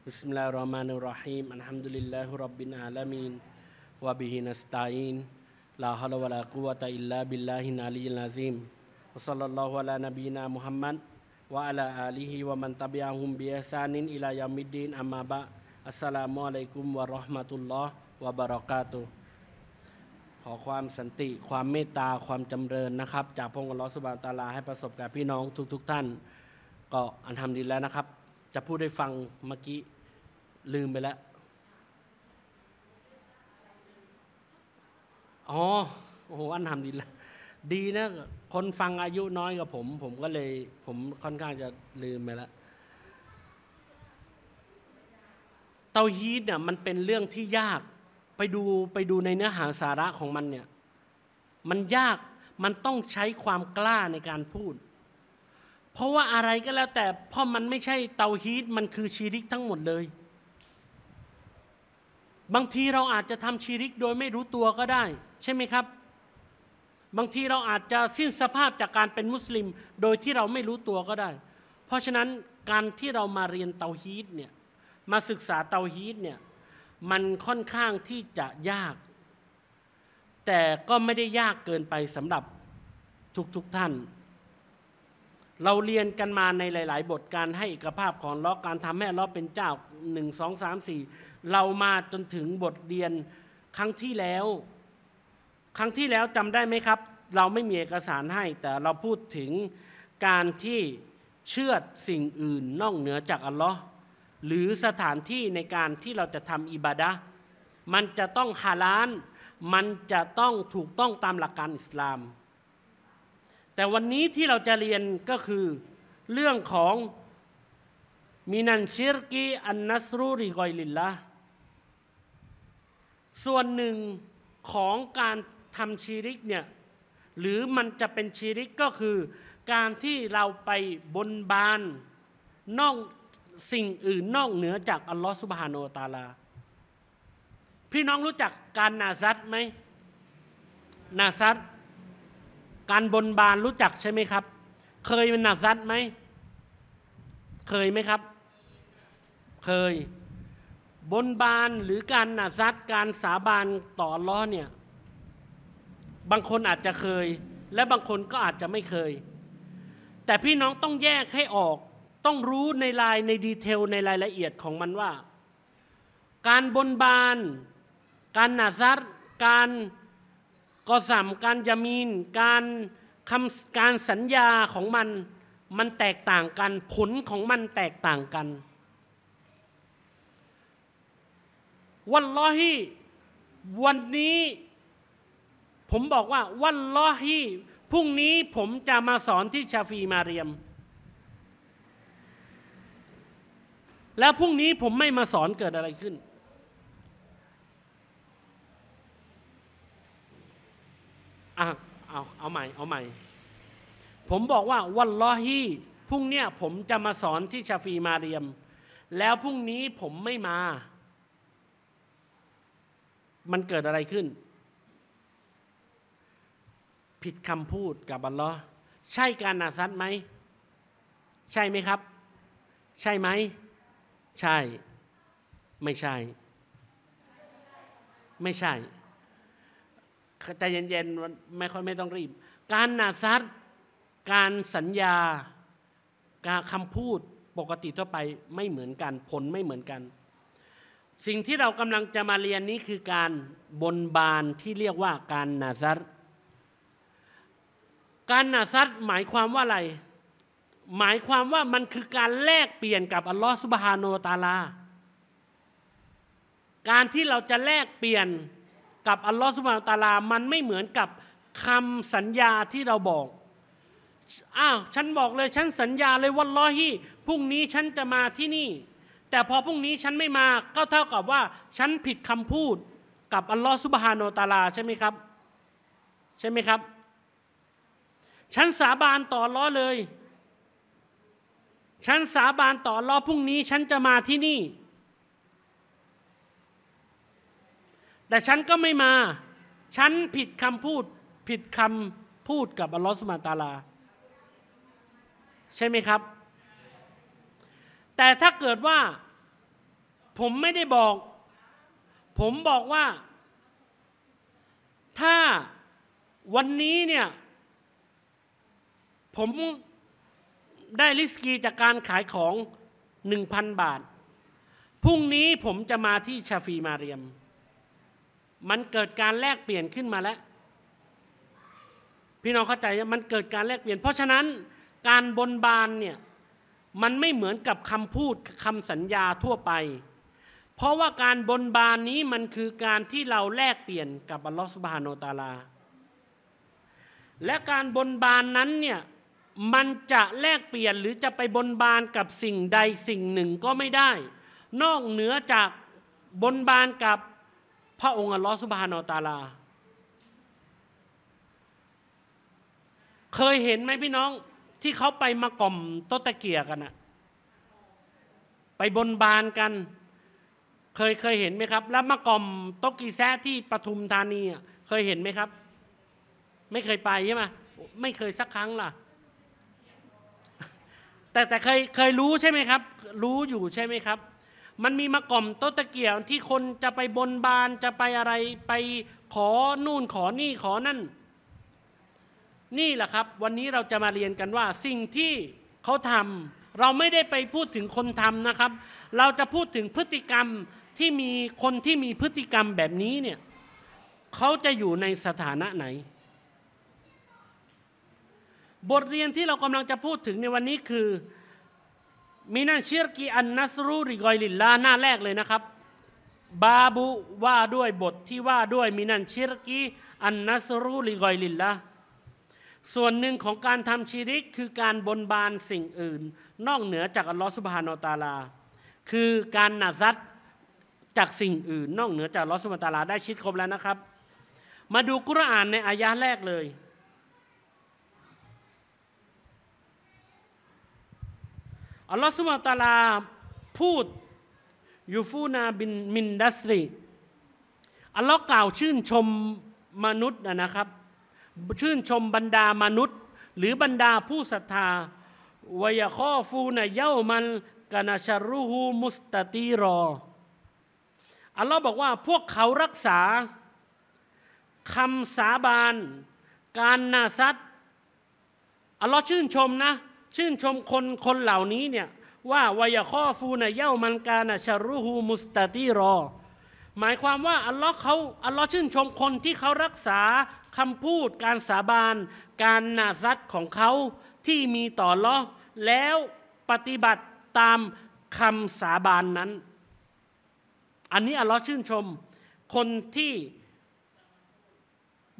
بسم الله الرحمن الرحيم الحمد لله رب العالمين وبه نستعين لا حول ولا قوة إلا بالله العلي العظيم وصلى الله على نبينا محمد وعلى آله ومن تبعهم بإحسان إلى يوم الدين أما بعد السلام عليكم ورحمة الله وبركاته ขอความสันติความเมตตาความจำเริญนะครับ จากพระองค์ลอสุบานตาลาให้ประสบกับพี่น้องทุก ๆทท่าน ก็อันทำดีแล้วนะครับจะพูดให้ฟังเมื่อกี้ลืมไปแล้ว อ๋อ โอ้โห อันทำดีละดีนะ คนฟังอายุน้อยกว่าผม ผมก็เลยผมค่อนข้างจะลืมไปแล้ว เตาฮีตเนี่ยมันเป็นเรื่องที่ยาก ไปดูไปดูในเนื้อหาสาระของมันเนี่ย มันยาก มันต้องใช้ความกล้าในการพูดเพราะว่าอะไรก็แล้วแต่เพราะมันไม่ใช่เตาฮีตมันคือชีริกทั้งหมดเลย บางทีเราอาจจะทำชีริกโดยไม่รู้ตัวก็ได้ ใช่ไหมครับ บางทีเราอาจจะสิ้นสภาพจากการเป็นมุสลิมโดยที่เราไม่รู้ตัวก็ได้ เพราะฉะนั้นการที่เรามาเรียนเตาฮีตเนี่ยมาศึกษาเตาฮีตเนี่ยมันค่อนข้างที่จะยาก แต่ก็ไม่ได้ยากเกินไปสำหรับทุกๆทท่านเราเรียนกันมาในหลาย ๆ บทการให้เอกภาพของล้อการทำให้ล้อเป็นเจ้า1 2 3 4เรามาจนถึงบทเรียนครั้งที่แล้ว ครั้งที่แล้วจำได้ไหมครับ เราไม่มีเอกสารให้แต่เราพูดถึงการที่เชื่อสิ่งอื่นนอกเหนือจากอัลลอฮ์หรือสถานที่ในการที่เราจะทำอิบาดะมันจะต้องฮาลานมันจะต้องถูกต้องตามหลักการอิสลามแต่วันนี้ที่เราจะเรียนก็คือเรื่องของมินันชิรกีอันนัสรูริกอยลินละส่วนหนึ่งของการทำชีริกเนี่ยหรือมันจะเป็นชีริกก็คือ การที่เราไปบนบานนอกสิ่งอื่น นอกเหนือจากอัลลอฮฺสุบฮานาอตาลา พี่น้องรู้จักการนาซัดไหมนาซัดการบนบานรู้จักใช่ไหมครับ เคยเป็นหนักซัดไหม เคยไหมครับ เคย บนบานหรือการหนักซัดการสาบานต่อล้อเนี่ย บางคนอาจจะเคย และบางคนก็อาจจะไม่เคย แต่พี่น้องต้องแยกให้ออก ต้องรู้ในรายในดีเทล ในรายละเอียดของมันว่า การบนบานการหนาซัดการก็สามการยามีนการคำการสัญญาของมันมันแตกต่างกันผลของมันแตกต่างกัน วันลอฮีวันนี้ผมบอกว่าวันลอฮีพรุ่งนี้ผมจะมาสอนที่ชาฟีมาเรียม แล้วพรุ่งนี้ผมไม่มาสอนเกิดอะไรขึ้นอ่ะเอาเอาใหม่ เอาใหม่ผมบอกว่าวันลอฮีพรุ่งเนี้ยผมจะมาสอนที่ชาฟีมาเรียม แล้วพรุ่งนี้ผมไม่มา มันเกิดอะไรขึ้น ผิดคำพูดกับบัลลอใช่การนาซัดไหมใช่ไหมครับ ใช่ไหมใช่ ไม่ใช่ ไม่ใช่ใจเย็นๆ ไม่ค่อยไม่ต้องรีบ การนาซัดการสัญญา การคำพูดปกติทั่วไปไม่เหมือนกันผลไม่เหมือนกัน สิ่งที่เรากำลังจะมาเรียนนี้คือการบนบานที่เรียกว่าการนาซัดการนาซัดหมายความว่าอะไร หมายความว่ามันคือการแลกเปลี่ยนกับอัลลอฮฺสุบฮาโนตาลาการที่เราจะแลกเปลี่ยนกับอัลลอฮฺสุบานตาลามันไม่เหมือนกับคำสัญญาที่เราบอก อ้าวฉันบอกเลย ฉันสัญญาเลยว่าล้อฮีพรุ่งนี้ฉันจะมาที่นี่ แต่พอพรุ่งนี้ฉันไม่มา ก็เท่ากับว่าฉันผิดคำพูดกับอัลลอฮฺสุบฮานตาลาใช่ไหมครับ ใช่ไหมครับ ฉันสาบานต่อล้อเลยฉันสาบานต่อล้อพรุ่งนี้ ฉันจะมาที่นี่แต่ฉันก็ไม่มา ฉันผิดคำพูดผิดคำพูดกับอัลลอฮฺสุมาตาลา ใช่ไหมครับ แต่ถ้าเกิดว่า ผมไม่ได้บอก ผมบอกว่า ถ้าวันนี้เนี่ยผมได้ลิสกีจากการขายของ1,000บาทพรุ่งนี้ผมจะมาที่ชาฟีมาเรียมมันเกิดการแลกเปลี่ยนขึ้นมาแล้วพี่น้องเข้าใจมันเกิดการแลกเปลี่ยน เพราะฉะนั้นการบนบานเนี่ยมันไม่เหมือนกับคำพูดคำสัญญาทั่วไป เพราะว่าการบนบานนี้มันคือการที่เราแลกเปลี่ยนกับอัลลอฮฺสุบฮานอตาลา และการบนบานนั้นเนี่ยมันจะแลกเปลี่ยนหรือจะไปบนบานกับสิ่งใดสิ่งหนึ่งก็ไม่ได้ นอกเหนือจากบนบานกับพระองค์อัลลอฮฺสุบฮานอตาลาเคยเห็นไหมพี่น้องที่เขาไปมากล่อมต้นตะเกียกันอะไปบนบานกัน เคยเคยเห็นไหมครับ แล้วมากล่อมโต๊กีแซะที่ปทุมธานีอะเคยเห็นไหมครับ ไม่เคยไปใช่ไหมไม่เคยสักครั้งล่ะแต่แต่เคยเคยรู้ใช่ไหมครับ รู้อยู่ใช่ไหมครับมันมีมะก่อมโต๊ะตะเกียบที่คนจะไปบนบานจะไปอะไรไปขอนู่นขอนี่ขอนั่นนี่แหละครับ วันนี้เราจะมาเรียนกันว่า สิ่งที่เขาทำเราไม่ได้ไปพูดถึงคนทำนะครับ เราจะพูดถึงพฤติกรรมที่มีคนที่มีพฤติกรรมแบบนี้เนี่ยเขาจะอยู่ในสถานะไหน บทเรียนที่เรากำลังจะพูดถึงในวันนี้คือมีนั่นเชียร์กีอันนัสรูริกอยลิลลาหน้าแรกเลยนะครับ บาบุว่าด้วยบทที่ว่าด้วยมีนั่นเชิรกีอันนัสรูริกอยลิลละส่วนหนึ่งของการทำชีริกคือการบนบานสิ่งอื่น นอกเหนือจากอัลลอฮฺสุบฮานอตาลาคือการนาซัดจากสิ่งอื่น นอกเหนือจากอัลลอฮฺสุบฮานอตาลาได้ชิดครบแล้วนะครับ มาดูกุรอานในอายะแรกเลยอัลลอฮฺสุบตาลาพูดยูฟูนาบินมินดัสรีอัลลอฮ์กล่าวชื่นชมมนุษย์นะครับ ชื่นชมบรรดามนุษย์ หรือบรรดาผู้ศรัทธาวยข้อฟูนเย้ามันกานาชารูฮูมุสตตีรออัลลอฮ์บอกว่า พวกเขารักษาคำสาบานการนาซัดอัลลอฮ์ชื่นชมนะชื่นชมคนคนเหล่านี้เนี่ยว่าวายข้อฟูนะเย้ามันกานะชารุฮูมุสตาตีรอ หมายความว่า อัลลอฮ์เขาอัลลอฮ์ชื่นชมคนที่เขารักษาคำพูด การสาบานการนาซัดของเขาที่มีต่อลอแล้วปฏิบัติตามคำสาบานนั้น อันนี้อัลลอฮ์ชื่นชม คนที่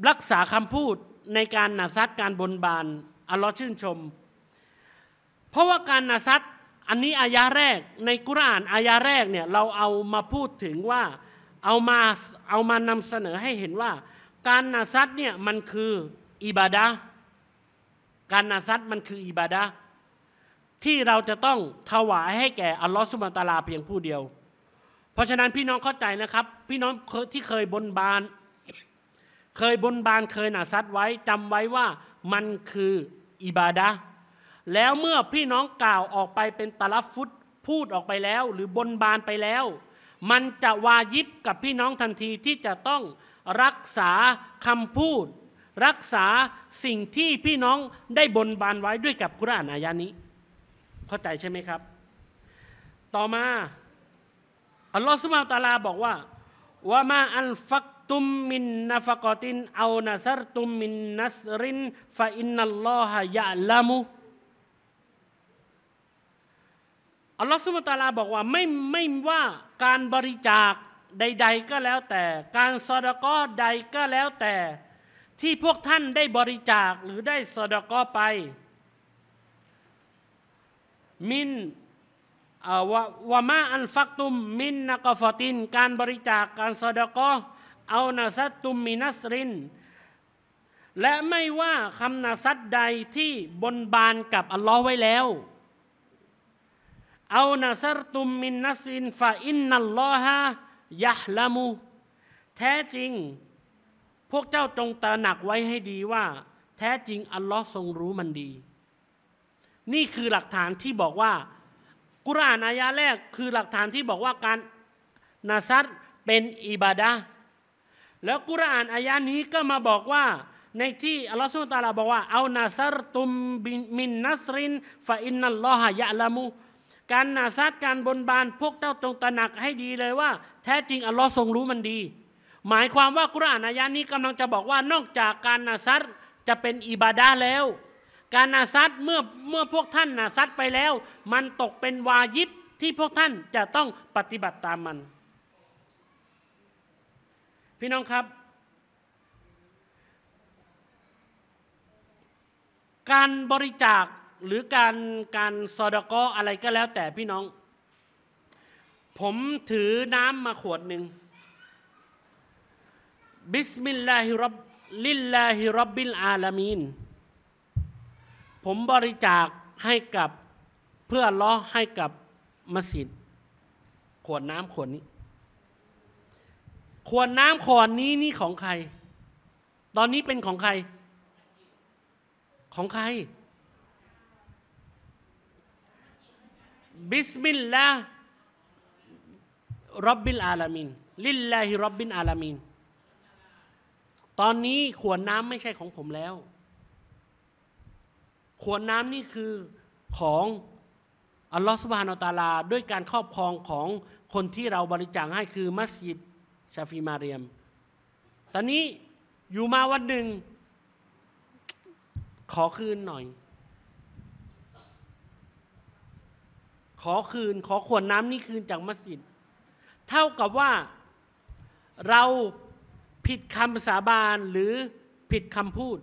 รักษาคำพูดในการนาซัดการบนบานอัลลอฮ์ชื่นชมเพราะว่าการนาซัตอันนี้อายาแรก ในกุรานอายาแรกเนี่ยเราเอามาพูดถึงว่าเอามาเอามานำเสนอให้เห็นว่า การนาซัตเนี่ยมันคืออิบาดะการนาซัตมันคืออิบาดะที่เราจะต้องถวายให้แก่อัลลอฮฺสุบตาลาเพียงผู้เดียว เพราะฉะนั้นพี่น้องเข้าใจนะครับพี่น้องที่เคยบนบานเคยบนบานเคยนาซัตไว้จำไว้ว่ามันคืออิบาดะแล้วเมื่อพี่น้องกล่าวออกไปเป็นตะลับฟุตพูดออกไปแล้ว หรือบนบานไปแล้ว มันจะวายิบกับพี่น้องทันทีที่จะต้องรักษาคำพูด รักษาสิ่งที่พี่น้องได้บนบานไว้ด้วยกับกุรานอายานี้ เข้าใจใช่ไหมครับ ต่อมาอัลลอฮฺสุบะตาลาบอกว่าว่ามาอันฟักตุมมินนฟกตินเอานัสรตุมมินนัสรินฟาอินนัลลอฮะยะลามุอัลลอฮฺสุบตาลาบอกว่าไม่ไม่ว่าการบริจาคใด ๆก็แล้วแต่ การสอดกอใดก็แล้วแต่ ที่พวกท่านได้บริจาคหรือได้สอดกอไปมินววะมาอันฟักตุมมินนากฟตินการบริจาคการสอดกอเอานาซัตตุมมินัสรินและไม่ว่าคำนาซัตใดที่บนบานกับอัลลอฮ์ไว้แล้วเอานาซรตุมมินนัสินฟาอินนัลลอฮะยะละมู แท้จริง พวกเจ้าจงตระหนักไว้ให้ดีว่า แท้จริงอัลลอฮ์ทรงรู้มันดี นี่คือหลักฐานที่บอกว่า กุรานอายาแรกคือหลักฐานที่บอกว่าการนาซัตเป็นอิบาดะแล้วกุรานอายานี้ก็มาบอกว่า ในที่อัลลอฮ์ทุงตาลาบอกว่าเอานาซัรตุมมินนัสรินฟาอินนัลลอฮะยะละมูการนาซาดการบนบานพวกเจ้าจงตระหนักให้ดีเลยว่า แท้จริงอัลลอฮ์ทรงรู้มันดี หมายความว่ากุรอานอายะนี้กำลังจะบอกว่านอกจากการนาซัดจะเป็นอิบาดาแล้ว การนาซัดเมื่อเมื่อพวกท่านนาซัดไปแล้ว มันตกเป็นวายิบที่พวกท่านจะต้องปฏิบัติตามมัน พี่น้องครับ การบริจาคหรือการการซอดกออะไรก็แล้วแต่พี่น้อง ผมถือน้ำมาขวดหนึ่งบิสมิลลาฮิรับลิลลาฮิรับบิลอาลามีนผมบริจาคให้กับเพื่อล้อให้กับมัสยิดขวดน้ำขวดนี้ ขวดน้ำขวดนี้นี่ของใคร ตอนนี้เป็นของใคร ของใครบิสมิลลาห์รับบิลอาลามินลิลลาฮิรับบิลอาลามินตอนนี้ขวดน้ำไม่ใช่ของผมแล้วขวดน้ำนี่คือของอัลลอฮฺสุบฮานอตาลาด้วยการครอบครองของคนที่เราบริจาคให้คือ มัสยิด ชาฟีมาเรียม ตอนนี้อยู่มาวันหนึ่ง ขอคืนหน่อยขอคืนขอขวดน้ำนี่คืนจากมัสยิดเท่ากับว่าเราผิดคำสาบานหรือผิดคำพูด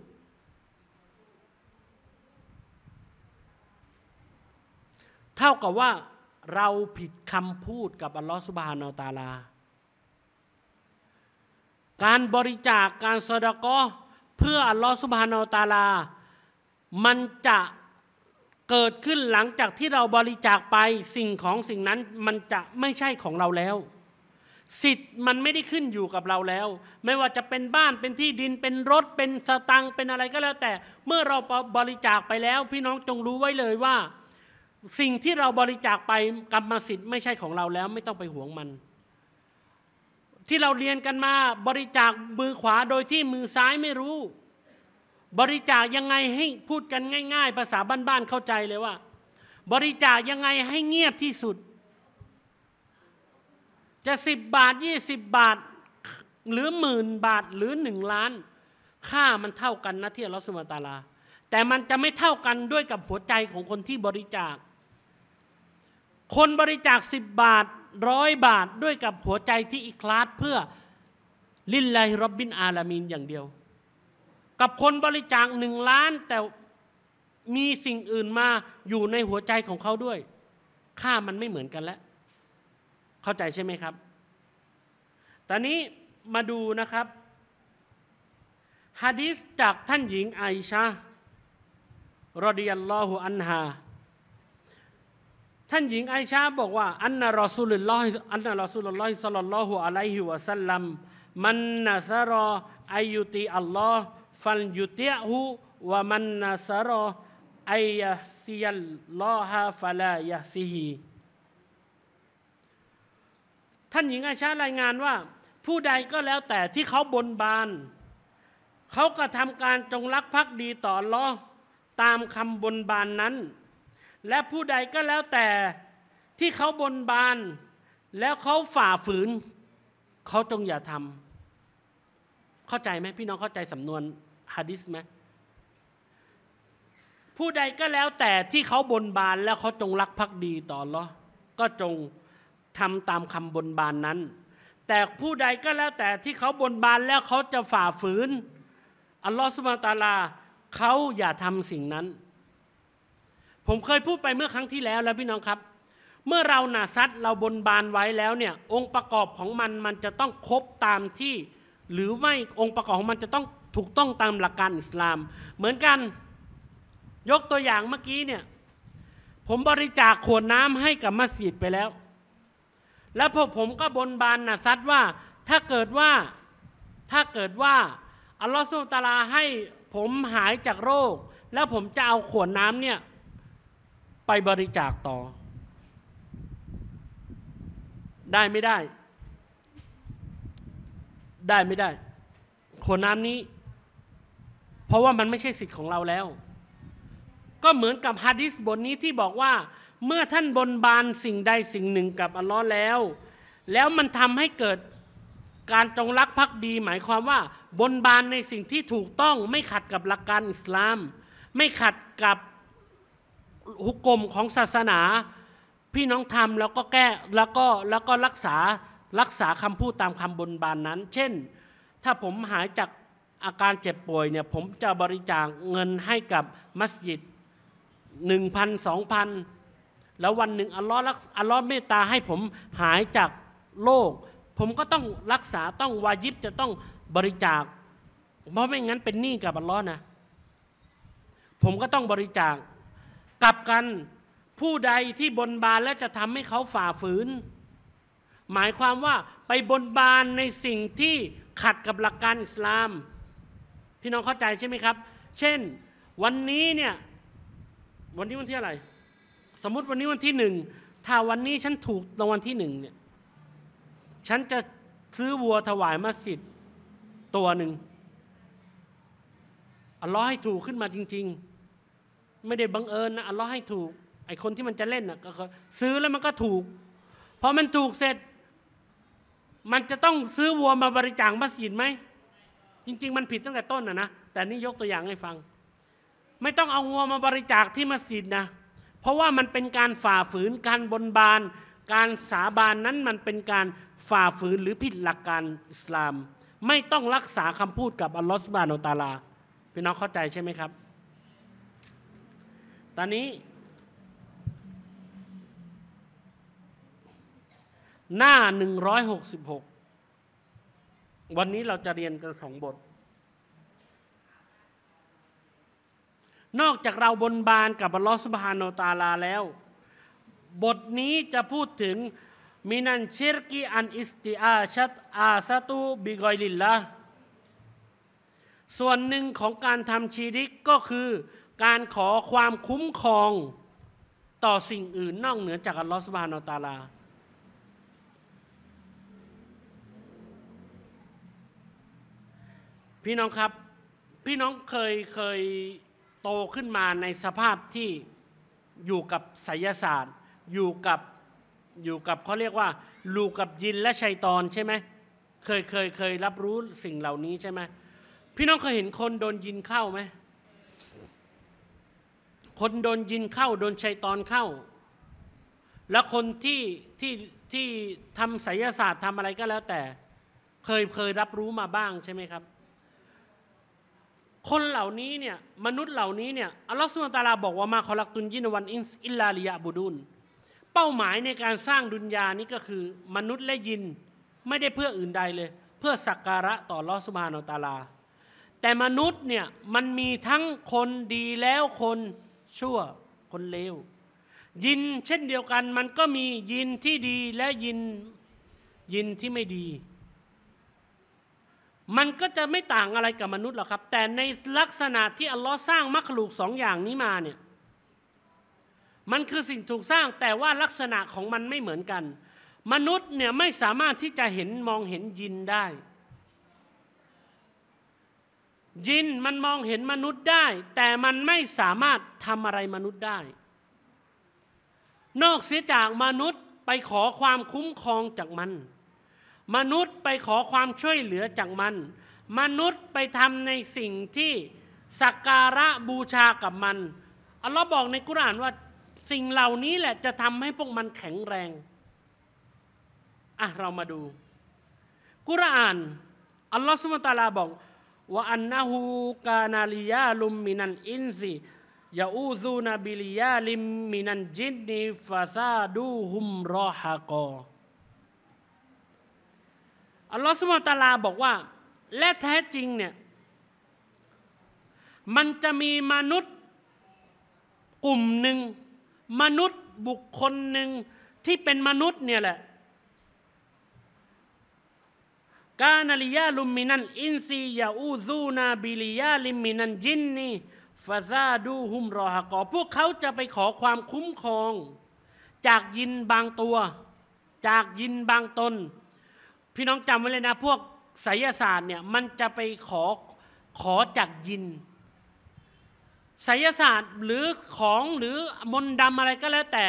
เท่ากับว่าเราผิดคำพูดกับอัลลอฮฺสุบฮานาตาลาการบริจาคกการสดกอเพื่ออัลลอฮฺสุบฮานาตาลามันจะเกิดขึ้นหลังจากที่เราบริจาคไปสิ่งของสิ่งนั้นมันจะไม่ใช่ของเราแล้ว สิทธิ์มันไม่ได้ขึ้นอยู่กับเราแล้ว ไม่ว่าจะเป็นบ้านเป็นที่ดินเป็นรถเป็นสตังเป็นอะไรก็แล้ว แต่เมื่อเราบริจาคไปแล้วพี่น้องจงรู้ไว้เลยว่า สิ่งที่เราบริจาคไปกรรมสิทธิ์ไม่ใช่ของเราแล้วไม่ต้องไปหวงมัน ที่เราเรียนกันมาบริจาคมือขวาโดยที่มือซ้ายไม่รู้บริจาคยังไงให้พูดกันง่าย ๆ ภาษาบ้านๆเข้าใจเลยว่า บริจาคยังไงให้เงียบที่สุดจะสิบบาทยี่สิบบาทหรือหมื่นบาทหรือหนึ่งล้านค่ามันเท่ากันนะที่อัลลอฮฺสุบตาลาแต่มันจะไม่เท่ากันด้วยกับหัวใจของคนที่บริจาค คนบริจาคสิบบาทร้อยบาทด้วยกับหัวใจที่อิคลาสเพื่อลิลลาฮิรบบินอาลามีนอย่างเดียวกับคนบริจาคหนึ่งล้านแต่มีสิ่งอื่นมาอยู่ในหัวใจของเขาด้วยค่ามันไม่เหมือนกันแล้วเข้าใจใช่ไหมครับ ตอนนี้มาดูนะครับฮะดิษจากท่านหญิงไอชารอดิยัลลอฮุอันฮาท่านหญิงไอชาบอกว่าอันนารอสุลลอฮิอันนารอสุลลอฮิสัลลัลลอฮุอะลัยฮิวะสัลลัมมันนัสรออายุติอัลลอฮ์ฟันยุเตหูวามันนาสรอไอยาซียลลอฮาฟาลายาซีฮีท่านหญิงอาชารายงานว่า ผู้ใดก็แล้วแต่ที่เขาบนบานเขากระทำการจงรักภักดีต่อลอตามคำบนบานนั้น และผู้ใดก็แล้วแต่ที่เขาบนบานแล้วเขาฝ่าฝืนเขาจงอย่าทำเข้าใจไหมพี่น้องเข้าใจสำนวนฮะดิษไหมผู้ใดก็แล้วแต่ที่เขาบนบานแล้วเขาจงรักภักดีต่อหรอก็จงทำตามคำบนบานนั้น แต่ผู้ใดก็แล้วแต่ที่เขาบนบานแล้วเขาจะฝ่าฝืนอัลลอฮฺสุบตาลาเขาอย่าทำสิ่งนั้น ผมเคยพูดไปเมื่อครั้งที่แล้วแล้วพี่น้องครับ เมื่อเราหนาซัดเราบนบานไว้แล้วเนี่ย องค์ประกอบของมันมันจะต้องครบตามที่ หรือไม่องค์ประกอบของมันจะต้องถูกต้องตามหลักการอิสลาม เหมือนกัน ยกตัวอย่างเมื่อกี้เนี่ยผมบริจาคขวดน้ำให้กับมัสยิดไปแล้ว แล้วพวกผมก็บนบานนะซัดว่า ถ้าเกิดว่าถ้าเกิดว่า อัลลอฮฺสุตาราให้ ผมหายจากโรค แล้วผมจะเอาขวดน้ำเนี่ย ไปบริจาคต่อ ได้ไม่ได้ ได้ไม่ได้ ขวดน้ำนี้เพราะว่ามันไม่ใช่สิทธิ์ของเราแล้ว ก็เหมือนกับฮะดิษบทนี้ที่บอกว่าเมื่อท่านบนบานสิ่งใดสิ่งหนึ่งกับอัลลอฮ์แล้ว แล้วมันทำให้เกิดการจงรักภักดีหมายความว่าบนบานในสิ่งที่ถูกต้องไม่ขัดกับหลักการอิสลาม ไม่ขัดกับหุกกลมของศาสนาพี่น้องทำแล้วก็แก้แล้วก็แล้วก็รักษารักษาคำพูดตามคำบนบานนั้น เช่น ถ้าผมหายจากอาการเจ็บป่วยเนี่ยผมจะบริจาคเงินให้กับมัสยิดหนึ่งพันสองพันแล้ววันหนึ่งอัลลอฮ์รักอัลลอฮ์เมตตาให้ผมหายจากโรคผมก็ต้องรักษาต้องวายิบจะต้องบริจาคเพราะไม่งั้นเป็นหนี้กับอัลลอฮ์นะผมก็ต้องบริจาคกลับกันผู้ใดที่บนบานและจะทำให้เขาฝ่าฝืนหมายความว่าไปบนบานในสิ่งที่ขัดกับหลักการอิสลามพี่น้องเข้าใจใช่ไหมครับ เช่น วันนี้เนี่ยวันนี้วันที่อะไร สมมติวันนี้วันที่หนึ่งถ้าวันนี้ฉันถูกรางวัลที่หนึ่งเนี่ยฉันจะซื้อวัวถวายมัสยิดตัวหนึ่งอัลลอฮ์ให้ถูกขึ้นมาจริง ๆ ไม่ได้บังเอิญนะอัลลอฮ์ให้ถูกไอคนที่มันจะเล่นนะก็ซื้อแล้วมันก็ถูกพอมันถูกเสร็จ มันจะต้องซื้อวัวมาบริจาคมัสยิดไหมจริงๆ มันผิดตั้งแต่ต้นนะนะ แต่นี่ยกตัวอย่างให้ฟัง ไม่ต้องเอางัวมาบริจาคที่มัสยิดนะ เพราะว่ามันเป็นการฝ่าฝืนการบนบาน การสาบานนั้นมันเป็นการฝ่าฝืนหรือผิดหลักการอิสลาม ไม่ต้องรักษาคำพูดกับอัลลอฮฺสุบานอตาลา พี่น้องเข้าใจใช่ไหมครับ ตอนนี้หน้า 166 วันนี้เราจะเรียนกันสองบทนอกจากเราบนบานกับอัลลอฮฺสุบฮานตาลาแล้ว บทนี้จะพูดถึงมินันชิรกีอันอิสติอาชัตอาสตูบิกอยลิลละส่วนหนึ่งของการทำชีริกก็คือ การขอความคุ้มครองต่อสิ่งอื่นนอกเหนือจากอัลลอฮฺสุบฮานตาลาพี่น้องครับ พี่น้องเคยเคยโตขึ้นมาในสภาพที่อยู่กับไสยศาสตร์อยู่กับอยู่กับเขาเรียกว่า ลูกับยินและชัยตอนใช่ไหมเคยเคยเคยรับรู้สิ่งเหล่านี้ใช่ไหมพี่น้องเคยเห็นคนโดนยินเข้าไหมคนโดนยินเข้าโดนชัยตอนเข้า แล้วคนที่ที่ที่ทำไสยศาสตร์ทำอะไรก็แล้วแต่ เคยเคยรับรู้มาบ้างใช่ไหมครับคนเหล่านี้เนี่ยมนุษย์เหล่านี้เนี่ยอัลลอฮฺสุลตาราบอกว่ามาคอลักตุนยินวันอินอิลลาลิยาบุดุนเป้าหมายในการสร้างดุนยานี้ก็คือ มนุษย์และยินไม่ได้เพื่ออื่นใดเลย เพื่อสักการะต่อลอสุมานอตาลา แต่มนุษย์เนี่ยมันมีทั้งคนดีแล้วคนชั่วคนเลว ยินเช่นเดียวกันมันก็มียินที่ดีและยินยินที่ไม่ดีมันก็จะไม่ต่างอะไรกับมนุษย์หรอกครับ แต่ในลักษณะที่อัลลอฮ์สร้างมัคลูกสองอย่างนี้มาเนี่ยมันคือสิ่งถูกสร้างแต่ว่าลักษณะของมันไม่เหมือนกัน มนุษย์เนี่ยไม่สามารถที่จะเห็นมองเห็นยินได้ยินมันมองเห็นมนุษย์ได้ แต่มันไม่สามารถทำอะไรมนุษย์ได้ นอกเสียจากมนุษย์ไปขอความคุ้มครองจากมันมนุษย์ไปขอความช่วยเหลือจากมัน มนุษย์ไปทำในสิ่งที่สักการะบูชากับมันอัลลอฮ์บอกในกุรานว่าสิ่งเหล่านี้แหละจะทำให้พวกมันแข็งแรงอ่ะเรามาดู กุรานอัลลอฮ์สุบตาลาบอก ว่าอันนหฮูกานาลียาลุมมินันอินซียาอูซูนบิลียาลิมมินันจินนีฟาซาดูฮุมรอฮะกออัลลอฮฺสุบตาลาบอกว่า และแท้จริงเนี่ยมันจะมีมนุษย์ กลุ่มหนึ่งมนุษย์บุคคลหนึ่งที่เป็นมนุษย์เนี่ยแหละกาณาลิยาลุมมินันอินซียาอูซูนาบิลิยาลิมินันจินนีฟาซาดูฮุมรอฮกอพวกเขาจะไปขอความคุ้มครอง จากยินบางตัว จากยินบางตนพี่น้องจำไว้เลยนะพวกไสยศาสตร์เนี่ยมันจะไปขอขอจากยินไสยศาสตร์หรือของหรือมนต์ดำอะไรก็แล้ว แต่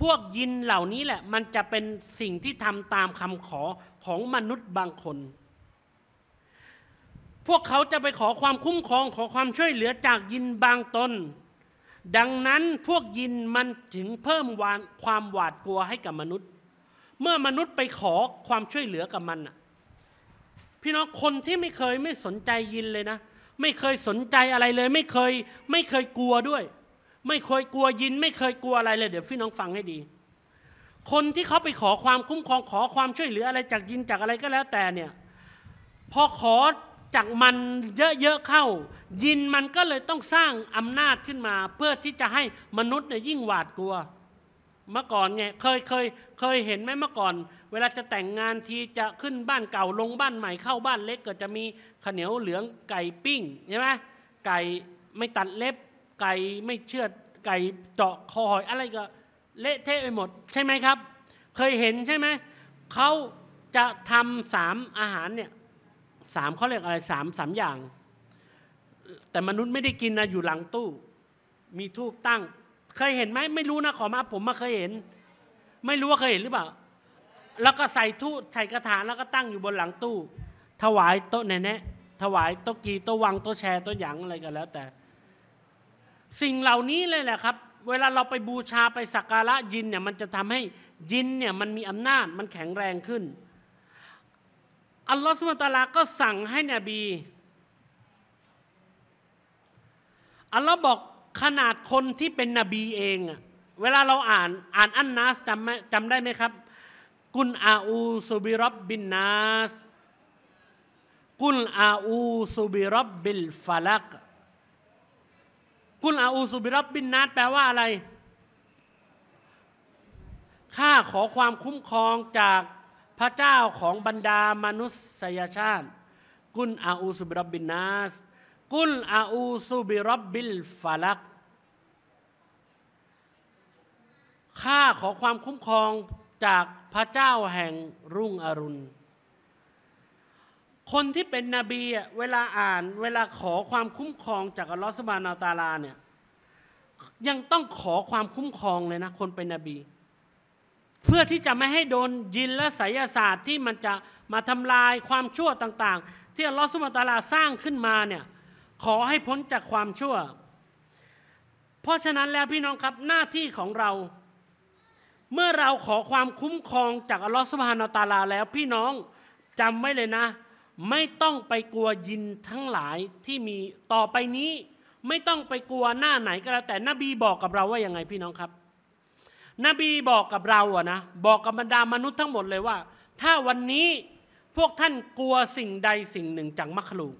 พวกยินเหล่านี้แหละมันจะเป็นสิ่งที่ทำตามคำขอของมนุษย์บางคน พวกเขาจะไปขอความคุ้มครองขอความช่วยเหลือจากยินบางตนดังนั้นพวกยินมันถึงเพิ่มวานความหวาดกลัวให้กับมนุษย์เมื่อมนุษย์ไปขอความช่วยเหลือกับมันน่ะพี่น้องคนที่ไม่เคยไม่สนใจยินเลยนะ ไม่เคยสนใจอะไรเลย ไม่เคยไม่เคยกลัวด้วย ไม่เคยกลัวยิน ไม่เคยกลัวอะไรเลย เดี๋ยวพี่น้องฟังให้ดี คนที่เขาไปขอความคุ้มครองขอความช่วยเหลืออะไรจากยินจากอะไรก็แล้วแต่เนี่ยพอขอจากมันเยอะๆเข้า ยินมันก็เลยต้องสร้างอำนาจขึ้นมาเพื่อที่จะให้มนุษย์เนี่ยยิ่งหวาดกลัวเมื่อก่อนไงเคยเคยเคยเห็นไหมเมื่อก่อน เวลาจะแต่งงานทีจะขึ้นบ้านเก่าลงบ้านใหม่ เข้าบ้านเล็กก็จะมีข้าวเหนียวเหลืองไก่ปิ้งใช่ไหมไก่ไม่ตัดเล็บไก่ไม่เชือดไก่เจาะคอหอยอะไรก็เละเทะไปหมดใช่ไหมครับ เคยเห็นใช่ไหมเขาจะทำสามอาหารเนี่ยสามเขาเรียกอะไรสามสามอย่าง แต่มนุษย์ไม่ได้กินนะอยู่หลังตู้ มีทูบตั้งเคยเห็นไหมไม่รู้นะขอมาผมมาเคยเห็น ไม่รู้ว่าเคยเห็นหรือเปล่าแล้วก็ใส่ท่ใส่กระถางแล้วก็ตั้งอยู่บนหลังตู้ ถวายโต๊ะแน่ะถวายโต๊ะกีโต๊ะวังโต๊ะแชร์โต๊ะหยังอะไรกันแล้ว แต่ สิ่งเหล่านี้เลยแหละครับ เวลาเราไปบูชาไปสักการะยินเนี่ยมันจะทำให้ยินเนี่ยมันมีอำนาจมันแข็งแรงขึ้นอัลลอฮฺสุบตาลา ก็สั่งให้นบีอัลลอฮ์บอกขนาดคนที่เป็นนบีเอง เวลาเราอ่านอ่านอันนัสจำจำได้ไหมครับกุลอาอูซูบิรับบินนัสกุลอาอูซูบิรับบิลฟาลักกุลอาอูซูบิรับบินนัสแปลว่าอะไรข้าขอความคุ้มครองจากพระเจ้าของบรรดามนุษยชาติกุลอาอูซูบิรับบินนัสกุลอาอูซูบิรับบิลฟาลัก ข้าขอความคุ้มครองจากพระเจ้าแห่งรุ่งอรุณ คนที่เป็นนบีเวลาอ่านเวลาขอความคุ้มครองจากอัลลอฮฺสุบานาตาลาเนี่ยยังต้องขอความคุ้มครองเลยนะ คนเป็นนบี เพื่อที่จะไม่ให้โดนยินและไสยศาสตร์ที่มันจะมาทำลายความชั่วต่าง ๆ ที่อัลลอฮฺสุบานาตาลาสร้างขึ้นมาเนี่ยขอให้พ้นจากความชั่วเพราะฉะนั้นแล้วพี่น้องครับหน้าที่ของเรา เมื่อเราขอความคุ้มครองจากอัลลอฮฺสุบฮานาตาลาแล้วพี่น้องจำไว้เลยนะ ไม่ต้องไปกลัวยินทั้งหลายที่มีต่อไปนี้ ไม่ต้องไปกลัวหน้าไหนก็แล้วแต่นบีบอกกับเราว่ายังไงพี่น้องครับ นบีบอกกับเราอะนะบอกกับบรรดามนุษย์ทั้งหมดเลยว่า ถ้าวันนี้พวกท่านกลัวสิ่งใดสิ่งหนึ่งจากมัคลูก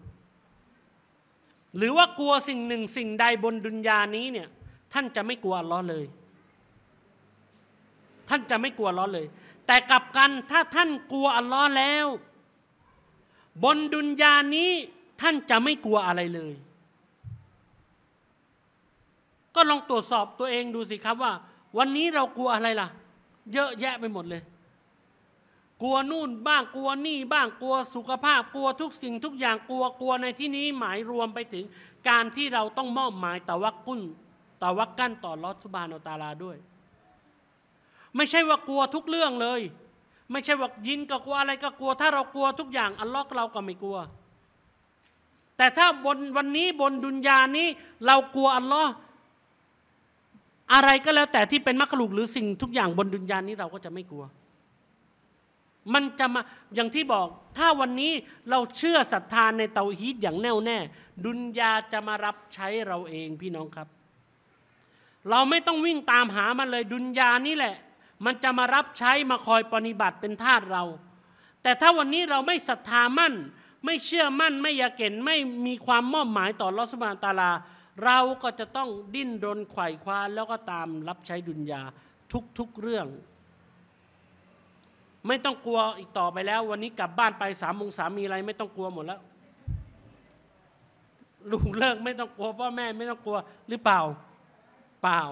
หรือว่ากลัวสิ่งหนึ่งสิ่งใดบนดุนยานี้เนี่ย ท่านจะไม่กลัวล้อเลย ท่านจะไม่กลัวล้อเลย แต่กลับกันถ้าท่านกลัวอัลลอฮ์แล้ว บนดุนยานี้ท่านจะไม่กลัวอะไรเลย ก็ลองตรวจสอบตัวเองดูสิครับว่าวันนี้เรากลัวอะไรล่ะ เยอะแยะไปหมดเลยกลัวนู่นบ้างกลัวนี่บ้างกลัวสุขภาพกลัวทุกสิ่งทุกอย่างกลัวกลัวในที่นี้หมายรวมไปถึง การที่เราต้องมอบหมายตะวักกุ้นตะวักกั้นต่อลอสุบานอตาลาด้วย ไม่ใช่ว่ากลัวทุกเรื่องเลย ไม่ใช่ว่ายินก็กลัวอะไรก็กลัว ถ้าเรากลัวทุกอย่างอัลลอฮ์เราก็ไม่กลัว แต่ถ้าบนวันนี้บนดุนยานี้ เรากลัวอัลลอฮ์อะไรก็แล้ว แต่ที่เป็นมักคลุกหรือสิ่งทุกอย่างบนดุนยานี้ เราก็จะไม่กลัวมันจะมาอย่างที่บอกถ้าวันนี้เราเชื่อศรัทธาในเตาฮีตอย่างแน่วแน่ดุนยาจะมารับใช้เราเองพี่น้องครับ เราไม่ต้องวิ่งตามหามันเลยดุนยานี่แหละ มันจะมารับใช้มาคอยปฏิบัติเป็นทาสเรา แต่ถ้าวันนี้เราไม่ศรัทธามั่น ไม่เชื่อมั่นไม่ยาเก็นไม่มีความมอบหมายต่อลอสมานตาลาเราก็จะต้องดิ้นรนไขว่คว้าแล้วก็ตามรับใช้ดุนยาทุกๆเรื่องไม่ต้องกลัวอีกต่อไปแล้ว วันนี้กลับบ้านไปสามมงสามีอะไร ไม่ต้องกลัวหมดแล้วลูกเลิกไม่ต้องกลัวพ่อแม่ไม่ต้องกลัวหรือเปล่าเปล่า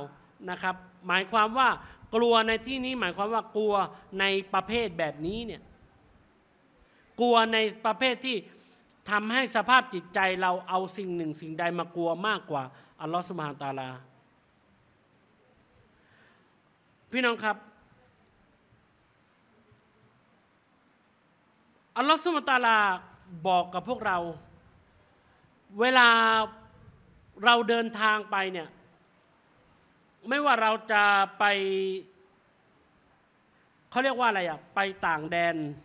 นะครับ หมายความว่ากลัวในที่นี้ หมายความว่ากลัวในประเภทแบบนี้เนี่ยกลัวในประเภทที่ทำให้สภาพจิตใจเราเอาสิ่งหนึ่งสิ่งใดมากลัวมากกว่าอัลลอฮฺสุบฮานตาลา พี่น้องครับอัลลอฮฺสุบตาลาบอกกับพวกเรา เวลาเราเดินทางไปเนี่ยไม่ว่าเราจะไปเขาเรียกว่าอะไรอะไปต่างแดน ถ้าเ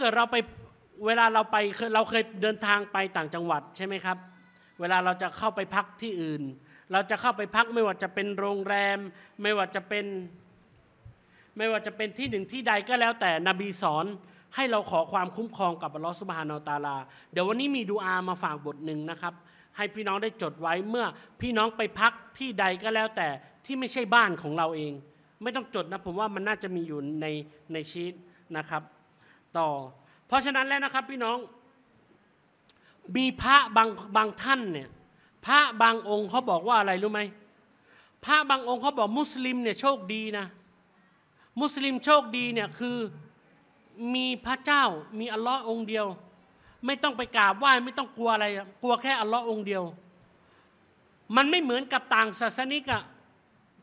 กิดเราไปเวลาเราไปเราเคยเดินทางไปต่างจังหวัดใช่ไหมครับเวลาเราจะเข้าไปพักที่อื่น เราจะเข้าไปพักไม่ว่าจะเป็นโรงแรม ไม่ว่าจะเป็น ไม่ว่าจะเป็นที่หนึ่งที่ใดก็แล้ว แต่ นบีสอนให้เราขอความคุ้มครองกับอัลลอฮฺสุบฮานอตาลา เดี๋ยววันนี้มีดูอามาฝากบทหนึ่งนะครับ ให้พี่น้องได้จดไว้เมื่อพี่น้องไปพักที่ใดก็แล้ว แต่ที่ไม่ใช่บ้านของเราเอง ไม่ต้องจดนะผมว่ามันน่าจะมีอยู่ในในชีตนะครับ ต่อ เพราะฉะนั้นแล้วนะครับพี่น้องมีพระบางบางท่านเนี่ยพระบางองค์เขาบอกว่าอะไรรู้ไหมพระบางองค์เขาบอกมุสลิมเนี่ยโชคดีนะ มุสลิมโชคดีเนี่ยคือมีพระเจ้ามีอัลลอฮ์องเดียว ไม่ต้องไปกราบไหว้ไม่ต้องกลัวอะไรกลัวแค่อัลลอฮ์องเดียว มันไม่เหมือนกับต่างศาสนิกอะ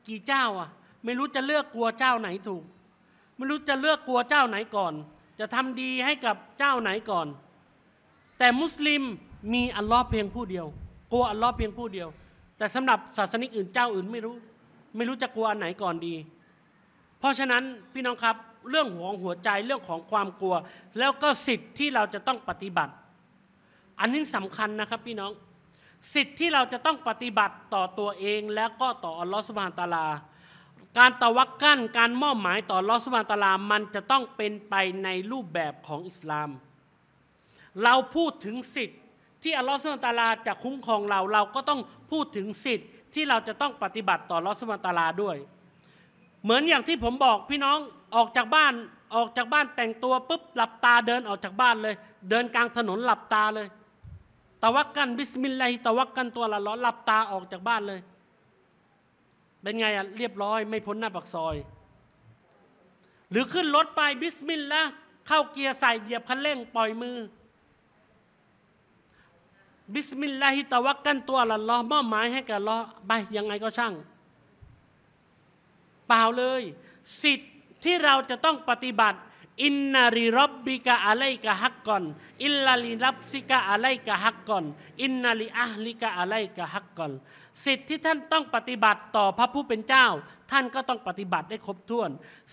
กี่เจ้าอะไม่รู้จะเลือกกลัวเจ้าไหนถูก ไม่รู้จะเลือกกลัวเจ้าไหนก่อน จะทำดีให้กับเจ้าไหนก่อนแต่มุสลิมมีอัลลอฮ์เพียงผู้เดียวกลัวอัลลอฮ์เพียงผู้เดียว แต่สำหรับศาสนิกอื่นเจ้าอื่นไม่รู้ ไม่รู้จะกลัวอันไหนก่อนดี เพราะฉะนั้นพี่น้องครับ เรื่องของหัวใจเรื่องของความกลัว แล้วก็สิทธิ์ที่เราจะต้องปฏิบัติ อันนี้สำคัญนะครับ พี่น้อง สิทธิ์ที่เราจะต้องปฏิบัติต่อตัวเองแล้วก็ต่ออัลลอฮ์สุบฮานตาลา การตะวักกั้นการมอบหมายต่ออัลลอฮ์สุบฮานตาลา มันจะต้องเป็นไปในรูปแบบของอิสลามเราพูดถึงสิทธิ์ที่อัลลอฮฺสุลตาราจะคุ้มครองเราเราก็ต้องพูดถึงสิทธิ์ที่เราจะต้องปฏิบัติต่อลอสมลตาลาด้วย เหมือนอย่างที่ผมบอกพี่น้องออกจากบ้านออกจากบ้านแต่งตัวปุ๊บหลับตาเดินออกจากบ้านเลย เดินกลางถนนหลับตาเลยตะวักกันบิสมิลลาฮิตะวักกันตัวละล้อหลับตาออกจากบ้านเลยเป็นไงอะเรียบร้อยไม่พ้นหน้าปากซอย หรือขึ้นรถไปบิสมิลลาเข้าเกียร์ใส่เหยียบคันเร่งปล่อยมือบิสมิลลาฮิตะวักกันตัวละลอมอบหมายให้กับลอไปยังไงก็ช่าง เปล่าเลย สิทธิ์ที่เราจะต้องปฏิบัติอินนาริรับบิกะอะไลกะฮักก่อนอินลาลิรับซิกะอะไลกะฮักก่อนอินนาริอัลิกะอะไลกะฮักก่อนสิทธิ์ที่ท่านต้องปฏิบัติต่อพระผู้เป็นเจ้า ท่านก็ต้องปฏิบัติได้ครบถ้วน